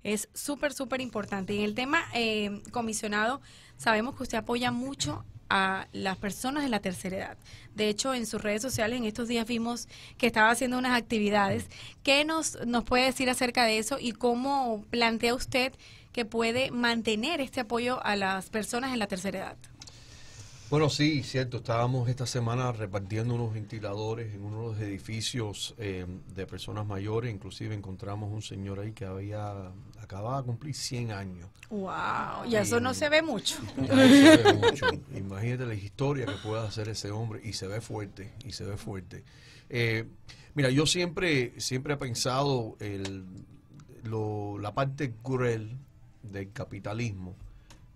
Es súper, súper importante. Y en el tema eh, comisionado, sabemos que usted apoya mucho a las personas de la tercera edad. De hecho, en sus redes sociales en estos días vimos que estaba haciendo unas actividades. ¿Qué nos, nos puede decir acerca de eso y cómo plantea usted que puede mantener este apoyo a las personas en la tercera edad? Bueno, sí, cierto. Estábamos esta semana repartiendo unos ventiladores en uno de los edificios em, de personas mayores. Inclusive encontramos un señor ahí que había acababa de cumplir 100 años. ¡Wow! Y, eso no se ve mucho. No se ve mucho. Imagínate la historia que pueda hacer ese hombre. Y se ve fuerte, y se ve fuerte. Eh, mira, yo siempre, siempre he pensado el, la parte cruel del capitalismo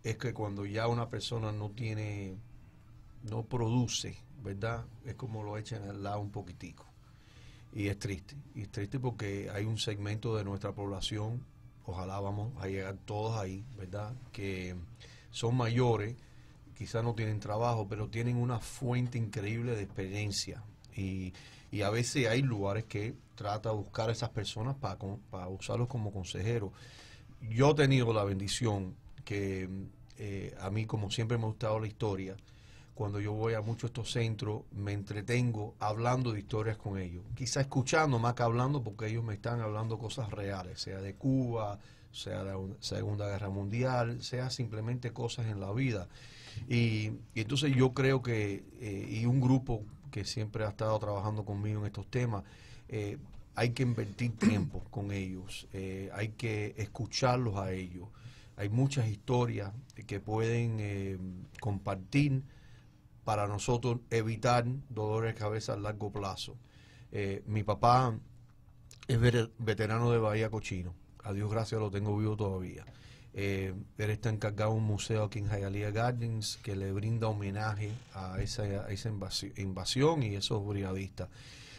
es que cuando ya una persona no tiene no produce, ¿verdad? Es como lo echan al lado un poquitico. Y es triste. Y es triste porque hay un segmento de nuestra población, ojalá vamos a llegar todos ahí, ¿verdad? Que son mayores, quizás no tienen trabajo, pero tienen una fuente increíble de experiencia. Y, a veces hay lugares que trata de buscar a esas personas para, usarlos como consejeros. Yo he tenido la bendición que eh, a mí, como siempre me ha gustado la historia, cuando yo voy a muchos de estos centros, me entretengo hablando de historias con ellos. Quizá escuchando más que hablando, porque ellos me están hablando cosas reales, sea de Cuba, sea de la Segunda Guerra Mundial, sea simplemente cosas en la vida. Y, entonces yo creo que, eh, y un grupo que siempre ha estado trabajando conmigo en estos temas, eh, hay que invertir tiempo [clears throat] con ellos, eh, hay que escucharlos a ellos. Hay muchas historias que pueden compartir para nosotros evitar dolores de cabeza a largo plazo. Eh, mi papá es veterano de Bahía Cochino. A Dios gracias lo tengo vivo todavía. Eh, él está encargado de un museo aquí en Hialeah Gardens que le brinda homenaje a esa, invasión, y esos brigadistas.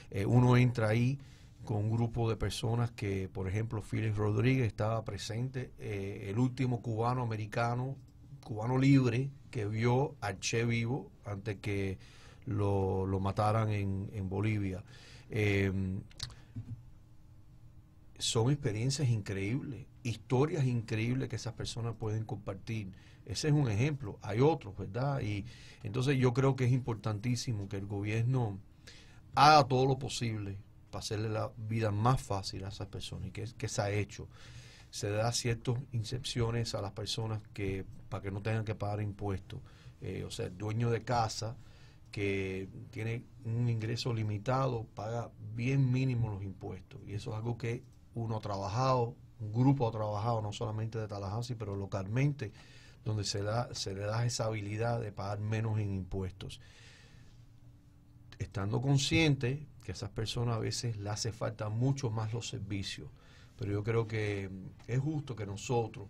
Eh, uno entra ahí con un grupo de personas que, por ejemplo, Félix Rodríguez estaba presente, el último cubano americano cubano libre que vio a Che vivo antes que lo, mataran en, Bolivia. Em, son experiencias increíbles, historias increíbles que esas personas pueden compartir. Ese es un ejemplo, hay otros, ¿verdad? Y entonces yo creo que es importantísimo que el gobierno haga todo lo posible para hacerle la vida más fácil a esas personas y que, que se ha hecho se da ciertas incepciones a las personas que para que no tengan que pagar impuestos. Eh, o sea, dueño de casa que tiene un ingreso limitado paga bien mínimo los impuestos. Y eso es algo que uno ha trabajado, un grupo ha trabajado, no solamente de Tallahassee, pero localmente, donde se, da, se le da esa habilidad de pagar menos en impuestos. Estando consciente que a esas personas a veces le hace falta mucho más los servicios pero yo creo que es justo que nosotros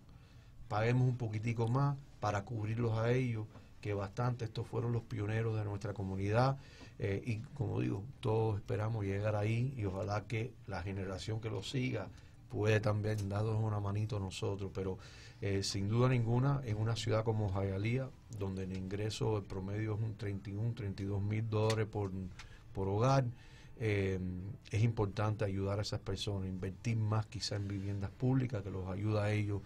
paguemos un poquitico más para cubrirlos a ellos, que bastante estos fueron los pioneros de nuestra comunidad eh, y como digo, todos esperamos llegar ahí y ojalá que la generación que lo siga puede también darnos una manito a nosotros, pero eh, sin duda ninguna en una ciudad como Jayalía, donde el ingreso promedio es un 31, 32 mil dólares por hogar, eh, es importante ayudar a esas personas, invertir más quizá en viviendas públicas que los ayuda a ellos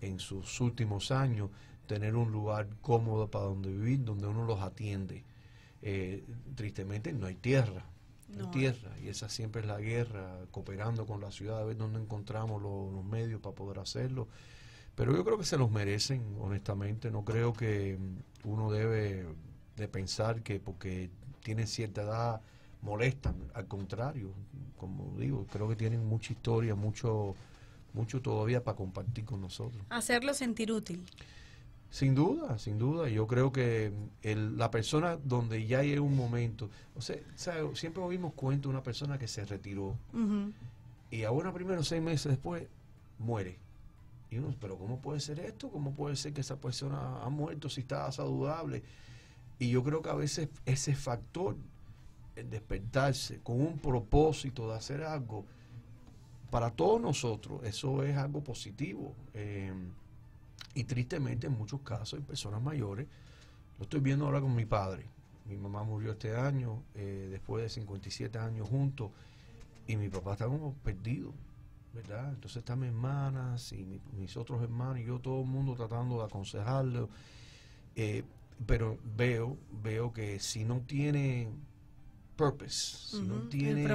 en sus últimos años, tener un lugar cómodo para donde vivir, donde uno los atiende. Eh, tristemente no hay tierra, no hay tierra, y esa siempre es la guerra, cooperando con la ciudad, a ver dónde encontramos los, los medios para poder hacerlo. Pero yo creo que se los merecen, honestamente, no creo que mm, uno debe de pensar que porque tienen cierta edad molestan, al contrario, como digo, creo que tienen mucha historia, mucho, mucho todavía para compartir con nosotros. Hacerlo sentir útil. Sin duda, sin duda. Yo creo que el, la persona donde ya hay un momento, o sea, siempre oímos cuentos de una persona que se retiró y ahora primero seis meses después muere. Y uno, pero ¿cómo puede ser esto? ¿Cómo puede ser que esa persona ha muerto si está saludable? Y yo creo que a veces ese factor despertarse con un propósito de hacer algo, para todos nosotros eso es algo positivo. Em, y tristemente en muchos casos hay personas mayores, lo estoy viendo ahora con mi padre, mi mamá murió este año, eh, después de 57 años juntos, y mi papá está como perdido, ¿verdad? Entonces están mis hermanas y mis otros hermanos, y yo todo el mundo tratando de aconsejarlo, eh, pero veo, veo que si no tiene no tiene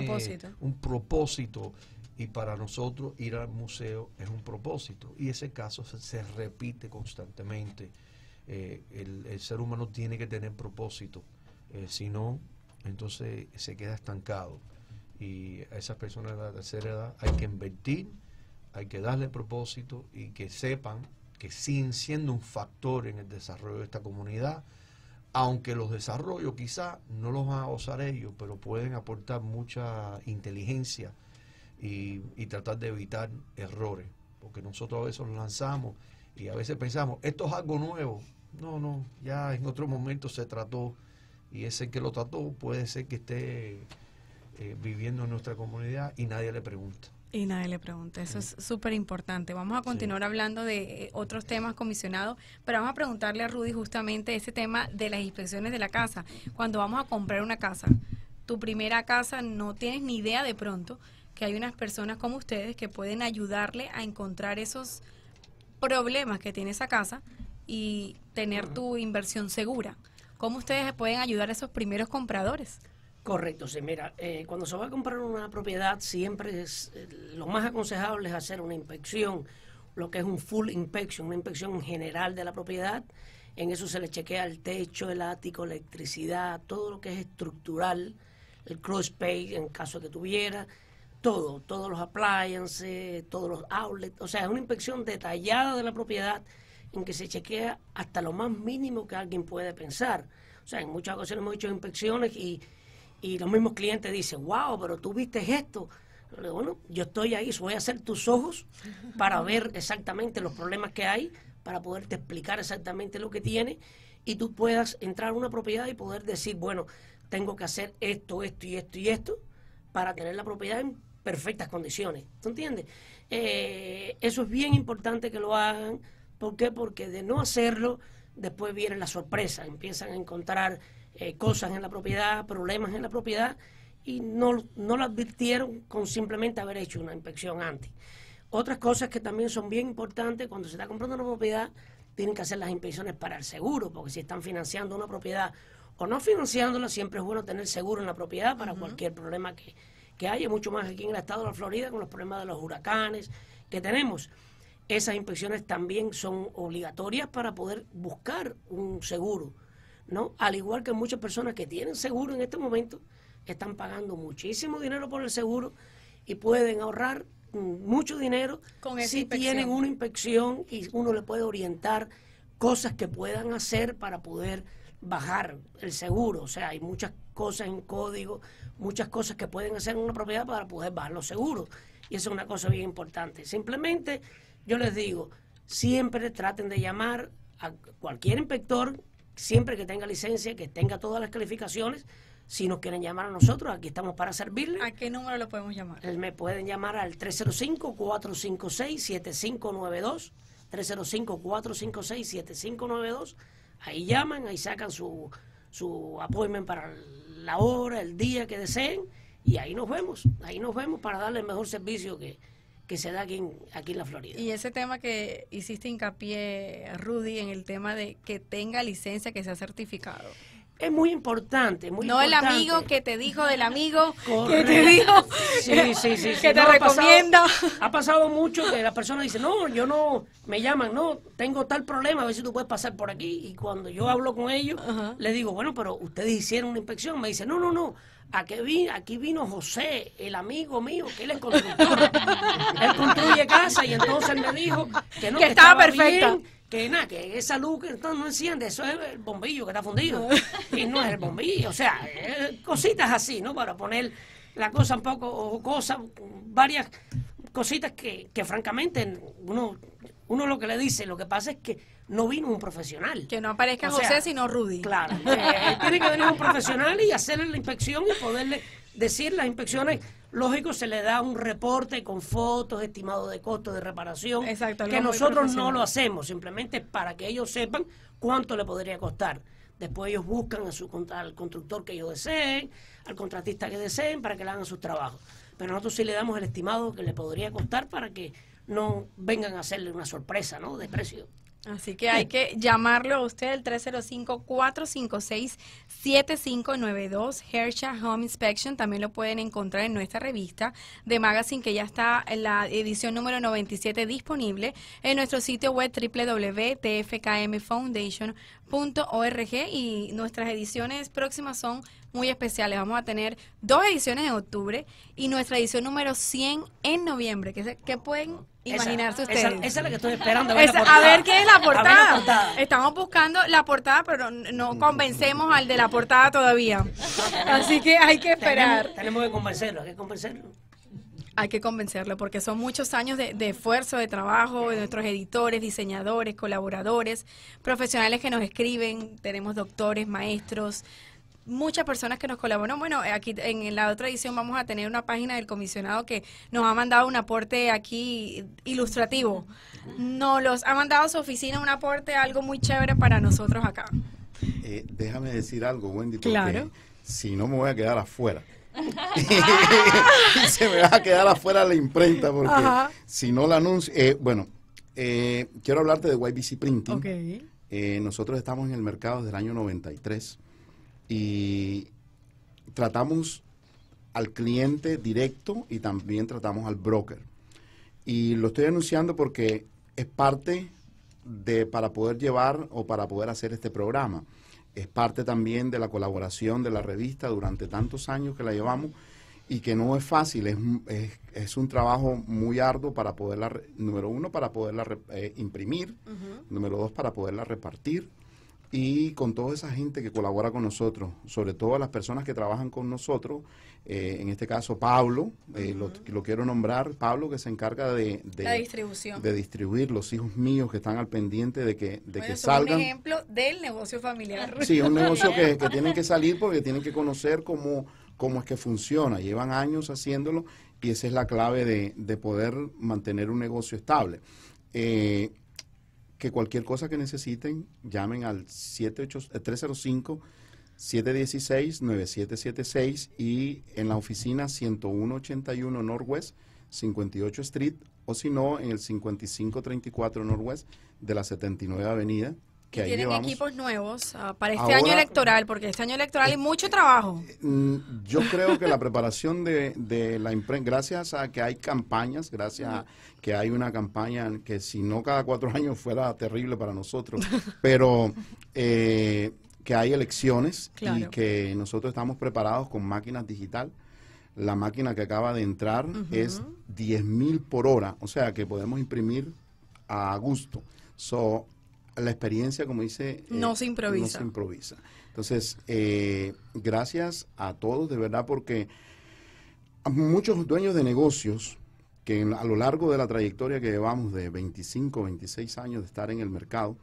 un propósito. Y para nosotros ir al museo es un propósito. Y ese caso se, repite constantemente. Eh, el, ser humano tiene que tener propósito. Eh, si no, entonces se queda estancado. Y a esas personas de la tercera edad hay que invertir, hay que darle propósito y que sepan que sin siendo un factor en el desarrollo de esta comunidad aunque los desarrollos quizá no los van a usar ellos, pero pueden aportar mucha inteligencia y, tratar de evitar errores, porque nosotros a veces los lanzamos y a veces pensamos, esto es algo nuevo. No, no, ya en otro momento se trató y ese que lo trató puede ser que esté eh, viviendo en nuestra comunidad y nadie le pregunta. Y nadie le pregunta, eso es súper importante. Vamos a continuar hablando de eh, otros temas comisionados, pero vamos a preguntarle a Rudy justamente ese tema de las inspecciones de la casa. Cuando vamos a comprar una casa, tu primera casa, no tienes ni idea de pronto que hay unas personas como ustedes que pueden ayudarle a encontrar esos problemas que tiene esa casa y tener tu inversión segura. ¿Cómo ustedes pueden ayudar a esos primeros compradores? Correcto, sí. Mira, eh, cuando se va a comprar una propiedad, siempre es eh, lo más aconsejable es hacer una inspección, lo que es un full inspection, una inspección general de la propiedad. En eso se le chequea el techo, el ático, electricidad, todo lo que es estructural, el cross pay en caso que tuviera, todo, todos los appliances, todos los outlets. O sea, es una inspección detallada de la propiedad en que se chequea hasta lo más mínimo que alguien puede pensar. O sea, en muchas ocasiones hemos hecho inspecciones y y los mismos clientes dicen, wow, pero tú viste esto. bueno, yo estoy ahí, voy a hacer tus ojos para ver exactamente los problemas que hay, para poderte explicar exactamente lo que tiene y tú puedas entrar a una propiedad y poder decir, bueno, tengo que hacer esto, esto y esto y esto para tener la propiedad en perfectas condiciones. ¿Tú entiendes? Eh, eso es bien importante que lo hagan. ¿Por qué? Porque de no hacerlo, después viene la sorpresa, empiezan a encontrar eh, cosas en la propiedad, problemas en la propiedad, y no, no lo advirtieron con simplemente haber hecho una inspección antes. Otras cosas que también son bien importantes cuando se está comprando una propiedad, tienen que hacer las inspecciones para el seguro, porque si están financiando una propiedad o no financiándola, siempre es bueno tener seguro en la propiedad para cualquier problema que, que haya, mucho más aquí en el estado de la Florida con los problemas de los huracanes que tenemos. Esas inspecciones también son obligatorias para poder buscar un seguro ¿no? Al igual que muchas personas que tienen seguro en este momento, están pagando muchísimo dinero por el seguro y pueden ahorrar mm, mucho dinero si tienen una inspección y uno le puede orientar cosas que puedan hacer para poder bajar el seguro. O sea, hay muchas cosas en código, muchas cosas que pueden hacer en una propiedad para poder bajar los seguros. Y eso es una cosa bien importante. Simplemente yo les digo, siempre traten de llamar a cualquier inspector siempre que tenga licencia, que tenga todas las calificaciones. Si nos quieren llamar a nosotros, aquí estamos para servirle. ¿A qué número lo podemos llamar? Eh, me pueden llamar al 305-456-7592. 305-456-7592. Ahí llaman, ahí sacan su, su appointment para la hora, el día que deseen. Y ahí nos vemos, ahí nos vemos para darle el mejor servicio que, que se da aquí en, aquí la Florida. Y ese tema que hiciste hincapié, Rudy, en el tema de que tenga licencia, que sea certificado es muy importante. Muy no el amigo que te dijo del amigo que te dijo que te recomienda. Ha pasado, mucho que la persona dice, no, yo no, me llaman, no, tengo tal problema, a ver si tú puedes pasar por aquí. Y cuando yo hablo con ellos, les digo, bueno, pero ustedes hicieron una inspección. Me dice no, no, no, Aquí vino, aquí vino José, el amigo mío, que él es constructor. él construye casa y entonces me dijo que no estaba, perfecta. que nada, que esa luz que entonces no enciende, eso es el bombillo que está fundido. [laughs] y no es el bombillo, o sea, cositas así, ¿no? Para poner la cosa un poco, o cosas, varias cositas que, que francamente uno, uno lo que le dice, lo que pasa es que no vino un profesional. Que no aparezca José, sino Rudy. Claro. [laughs] Eh, tiene que venir un profesional y hacerle la inspección y poderle decir las inspecciones. Lógico, se le da un reporte con fotos, estimado de costo de reparación. Que nosotros no lo hacemos, simplemente para que ellos sepan cuánto le podría costar. Después ellos buscan a su, al constructor que ellos deseen, al contratista que deseen, para que le hagan sus trabajos. Pero nosotros sí le damos el estimado que le podría costar para que no vengan a hacerle una sorpresa, ¿no? De precio. Así que hay que llamarlo a usted el 305-456-7592. Hersha Home Inspection también lo pueden encontrar en nuestra revista de Magazine que ya está en la edición número 97 disponible en nuestro sitio web www.tfkmfoundation.org y nuestras ediciones próximas son muy especiales. Vamos a tener dos ediciones en octubre y nuestra edición número 100 en noviembre, que pueden Imaginarse esa, ustedes. Esa, es la que estoy esperando. a ver qué es la portada. Estamos buscando la portada, pero no convencemos al de la portada todavía. Así que hay que esperar. Tenemos, que convencerlo, hay que convencerlo. Hay que convencerlo porque son muchos años de, esfuerzo, de trabajo, de nuestros editores, diseñadores, colaboradores, profesionales que nos escriben, tenemos doctores, maestros, muchas personas que nos colaboran. Bueno, eh, aquí en la otra edición vamos a tener una página del comisionado que nos ha mandado un aporte aquí ilustrativo. Nos los ha mandado su oficina un aporte, algo muy chévere para nosotros acá. Eh, déjame decir algo, Wendy, porque claro. si no me voy a quedar afuera. [laughs] se me va a quedar afuera la imprenta porque si no la anuncio, eh, bueno, quiero hablarte de YBC Printing. nosotros estamos en el mercado desde el año 93 y tratamos al cliente directo y también tratamos al broker. Y lo estoy anunciando porque es parte de para poder llevar o para poder hacer este programa. Es parte también de la colaboración de la revista durante tantos años que la llevamos y que no es fácil, es, es, un trabajo muy arduo para poderla, número uno, para poderla eh, imprimir, número dos, para poderla repartir, y con toda esa gente que colabora con nosotros, sobre todo las personas que trabajan con nosotros, eh, en este caso Pablo, eh, lo, quiero nombrar, Pablo que se encarga de, distribución. de distribuir los hijos míos que están al pendiente de que, de que salgan. Un ejemplo del negocio familiar. [laughs] Sí, un negocio que, que, tienen que salir porque tienen que conocer cómo, cómo es que funciona, llevan años haciéndolo y esa es la clave de, de poder mantener un negocio estable. Eh, que cualquier cosa que necesiten, llamen al 305-716-9776 eh, y en la oficina 10181 Northwest 58 Street o si no en el 5534 Northwest de la 79 Avenida tienen equipos nuevos ah, para este año electoral, porque este año electoral hay eh, mucho trabajo. Eh, mm, yo creo que la preparación de, la imprenta, gracias a que hay campañas, gracias a que hay una campaña que si no cada cuatro [laughs] años fuera terrible para nosotros, pero eh, que hay elecciones y que nosotros estamos preparados con máquinas digital. La máquina que acaba de entrar es 10.000 por hora, o sea que podemos imprimir a gusto. So, la experiencia, como dice... Eh, no se improvisa. improvisa. Entonces, eh, gracias a todos, de verdad, porque muchos dueños de negocios que a lo largo de la trayectoria que llevamos de 25, 26 años de estar en el mercado,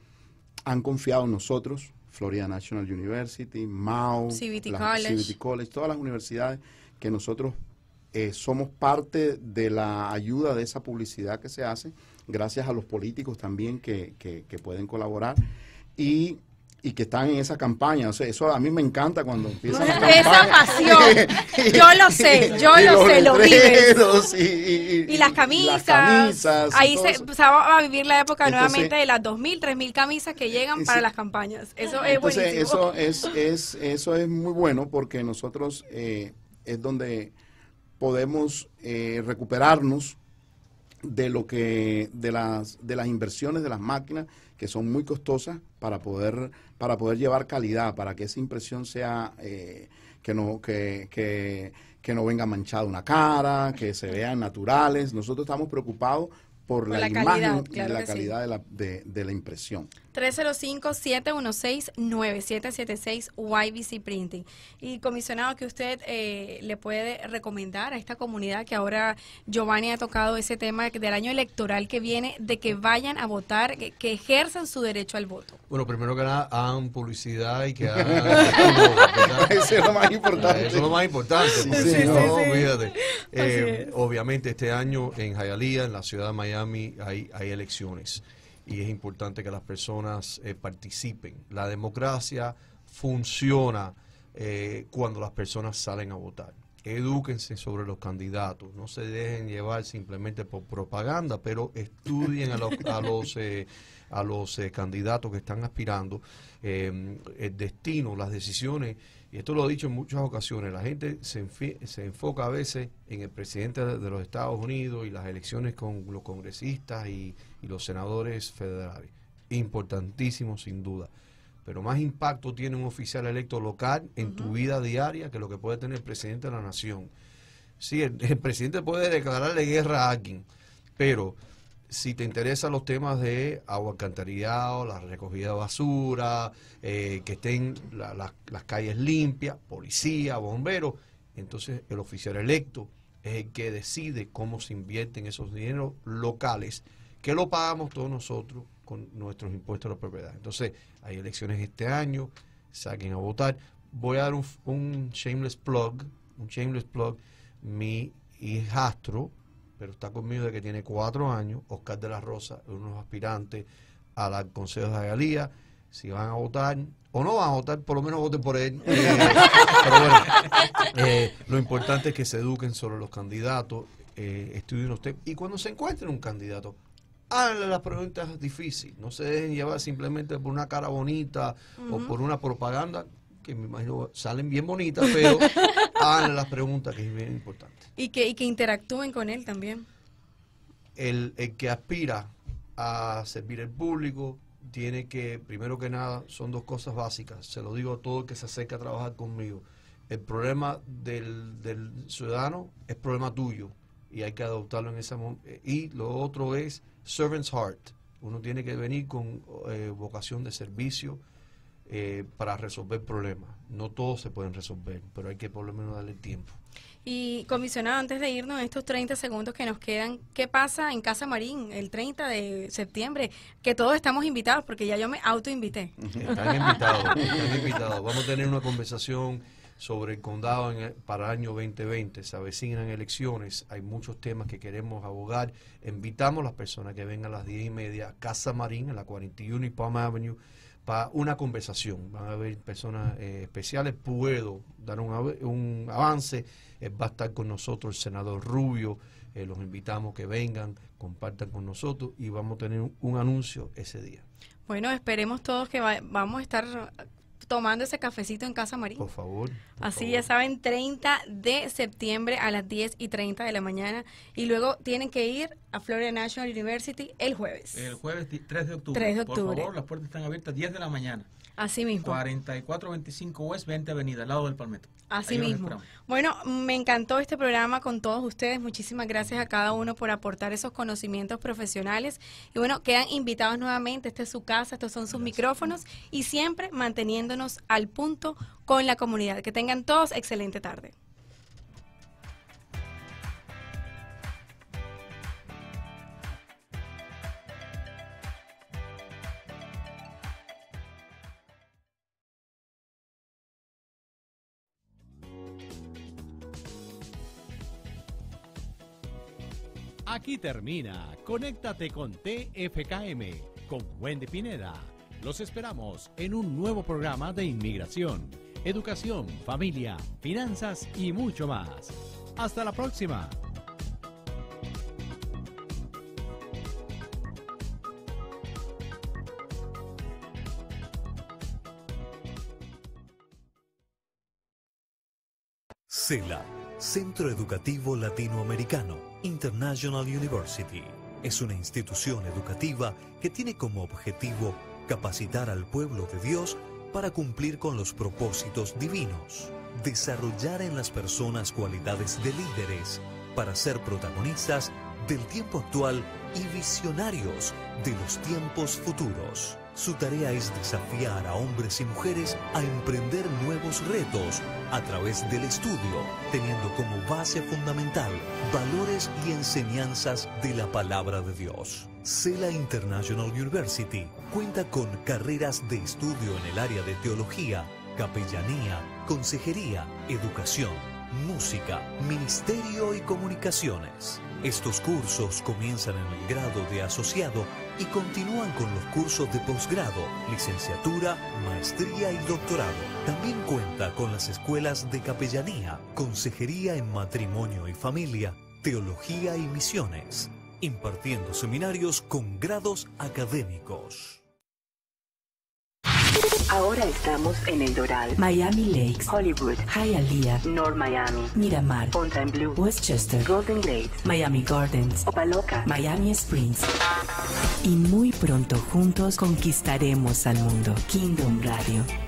han confiado en nosotros, Florida National University, MAU, Civity College. todas las universidades que nosotros eh, somos parte de la ayuda de esa publicidad que se hace gracias a los políticos también que, pueden colaborar. Y y que están en esa campaña. O sea, eso a mí me encanta cuando empiezan Esa pasión, [laughs] yo lo sé, yo lo sé, lo vives. Y, las camisas. ahí se, va a vivir la época nuevamente de las 2.000, 3.000 camisas que llegan para las campañas. Eso es buenísimo. Eso es, eso es muy bueno porque nosotros eh, es donde podemos eh, recuperarnos de lo que de las de las inversiones de las máquinas que son muy costosas para poder para poder llevar calidad para que esa impresión sea eh, que no que, que, no venga manchada una cara que se vean naturales nosotros estamos preocupados por, la, imagen y la calidad de, la, de la impresión 305-716-9776 YBC Printing. Y comisionado, que usted eh, le puede recomendar a esta comunidad que ahora Giovanni ha tocado ese tema del año electoral que viene, de que vayan a votar, que, ejerzan su derecho al voto? Bueno, primero que nada, hagan publicidad y que [laughs] hagan... eso es lo más importante. Eso es lo más importante. Sí, no, eh, obviamente este año en Hialeah, en la ciudad de Miami, hay, hay elecciones y es importante que las personas eh, participen. La democracia funciona eh, cuando las personas salen a votar. Edúquense sobre los candidatos, no se dejen llevar simplemente por propaganda, pero estudien a los, a [laughs] los, eh, a los candidatos que están aspirando el destino, las decisiones y esto lo he dicho en muchas ocasiones, la gente se, enfoca a veces en el presidente de, los Estados Unidos y las elecciones con los congresistas y, los senadores federales. Importantísimo, sin duda. Pero más impacto tiene un oficial electo local en tu vida diaria que lo que puede tener el presidente de la nación. Sí, el, presidente puede declararle guerra a alguien, pero si te interesan los temas de agua alcantarillado, la recogida de basura, eh, que estén las calles limpias, policía, bomberos, entonces el oficial electo es el que decide cómo se invierten esos dineros locales, que lo pagamos todos nosotros con nuestros impuestos a la propiedad. Entonces, hay elecciones este año, saquen a votar. Voy a dar un, un shameless plug, un shameless plug. Mi hijastro, pero está conmigo de que tiene cuatro años, Oscar de la Rosa, unos aspirantes a la Consejo de Galía. Si van a votar o no van a votar, por lo menos voten por él. [laughs] Eh, pero bueno, eh, lo importante es que se eduquen sobre los candidatos, eh, estudien usted. Y cuando se encuentren un candidato, háganle las preguntas difíciles. No se dejen llevar simplemente por una cara bonita o por una propaganda que me imagino salen bien bonitas, pero hagan [laughs] las preguntas, que es bien importante. Y que, y que interactúen con él también. El, el que aspira a servir al público tiene que, primero que nada, son dos cosas básicas. Se lo digo a todo el que se acerca a trabajar conmigo. El problema del, del ciudadano es problema tuyo y hay que adoptarlo en esa... Y lo otro es servant's heart. Uno tiene que venir con eh, vocación de servicio, eh, para resolver problemas. No todos se pueden resolver, pero hay que por lo menos darle tiempo. Y comisionado, antes de irnos, estos 30 segundos que nos quedan, ¿qué pasa en Casa Marín el 30 de septiembre? Que todos estamos invitados, porque ya yo me autoinvité. Están invitados, Vamos a tener una conversación sobre el condado para el año 2020. Se avecinan elecciones, hay muchos temas que queremos abogar. Invitamos a las personas que vengan a las 10 y media a Casa Marín, en la 41 y Palm Avenue una conversación. Van a haber personas eh, especiales. Puedo dar un, avance. Eh, va a estar con nosotros el senador Rubio. Eh, los invitamos que vengan, compartan con nosotros y vamos a tener un, anuncio ese día. Bueno, esperemos todos que vamos a estar tomando ese cafecito en Casa María. Por favor. Así ya saben, 30 de septiembre a las 10 y 30 de la mañana. Y luego tienen que ir a Florida National University el jueves. El jueves 3 de octubre. 3 de octubre. Por favor, las puertas están abiertas 10 de la mañana. Así mismo. 4425 West 20 Avenida, al lado del Palmetto. Así mismo. Bueno, me encantó este programa con todos ustedes. Muchísimas gracias a cada uno por aportar esos conocimientos profesionales. Y bueno, quedan invitados nuevamente. Esta es su casa, estos son sus micrófonos y siempre manteniéndonos al punto con la comunidad. Que tengan todos excelente tarde. Y termina Conéctate con TFKM con Wendy Pineda. Los esperamos en un nuevo programa de inmigración, educación, familia, finanzas y mucho más. Hasta la próxima. CELA Centro Educativo Latinoamericano, International University, es una institución educativa que tiene como objetivo capacitar al pueblo de Dios para cumplir con los propósitos divinos, desarrollar en las personas cualidades de líderes para ser protagonistas del tiempo actual y visionarios de los tiempos futuros. Su tarea es desafiar a hombres y mujeres a emprender nuevos retos a través del estudio, teniendo como base fundamental valores y enseñanzas de la palabra de Dios. CELA International University cuenta con carreras de estudio en el área de teología, capellanía, consejería, educación, música, ministerio y comunicaciones. Estos cursos comienzan en el grado de asociado y continúan con los cursos de posgrado, licenciatura, maestría y doctorado. También cuenta con las escuelas de capellanía, consejería en matrimonio y familia, teología y misiones, impartiendo seminarios con grados académicos. Ahora estamos en El Doral, Miami Lakes, Hollywood, Hialeah, North Miami, Miramar, Fontainebleau, Westchester, Golden Gate, Miami Gardens, Opaloka, Miami Springs. Y muy pronto juntos conquistaremos al mundo. Kingdom Radio.